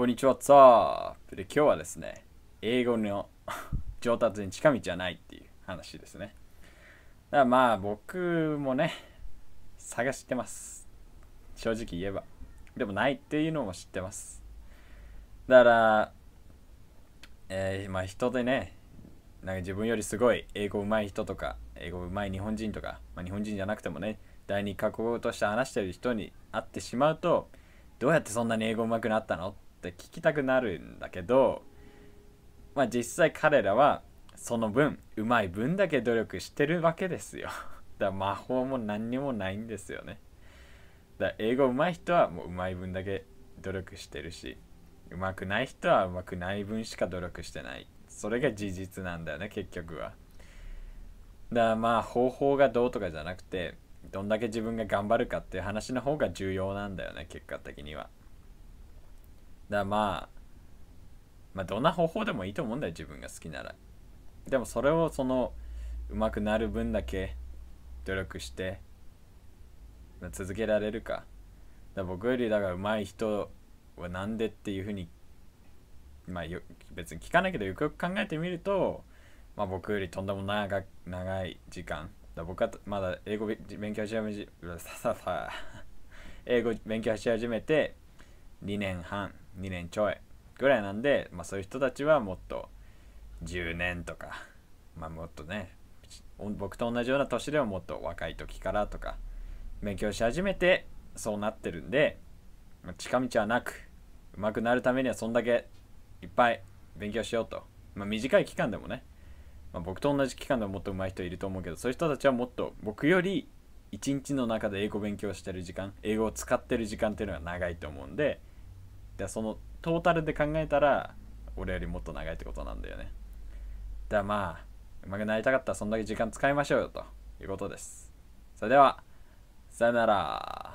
こんにちは、ツアーで、今日はですね、英語の 上達に近道はないっていう話ですね。だからまあ、僕もね、探してます。正直言えば。でもないっていうのも知ってます。だから、えー、まあ人でね、なんか自分よりすごい英語上手い人とか、英語上手い日本人とか、まあ、日本人じゃなくてもね、第二カ国語として話してる人に会ってしまうと、どうやってそんなに英語上手くなったのって聞きたくなるんだけど、まあ、実際彼らはその分うまい分だけ努力してるわけですよ だから魔法も何にもないんですよねだから英語うまい人はもううまい分だけ努力してるしうまくない人はうまくない分しか努力してないそれが事実なんだよね結局はだからまあ方法がどうとかじゃなくてどんだけ自分が頑張るかっていう話の方が重要なんだよね結果的には。だまあまあどんな方法でもいいと思うんだよ自分が好きならでもそれをその上手くなる分だけ努力して、続けられるかだ僕よりだから上手い人はなんでっていうふうにまあよ別に聞かないけどよくよく考えてみると、まあ、僕よりとんでも長長い時間だ僕はまだ英語勉強し始めさささ英語勉強し始めて2年半2年ちょいぐらいなんで、まあ、そういう人たちはもっと10年とか、まあ、もっとね僕と同じような年ではもっと若い時からとか勉強し始めてそうなってるんで、まあ、近道はなくうまくなるためにはそんだけいっぱい勉強しようと、まあ、短い期間でもね、まあ、僕と同じ期間でももっと上手い人いると思うけどそういう人たちはもっと僕より1日の中で英語勉強してる時間英語を使ってる時間っていうのが長いと思うんでだそのトータルで考えたら俺よりもっと長いってことなんだよねだからまあうまくなりたかったらそんだけ時間使いましょうよということですそれではさよなら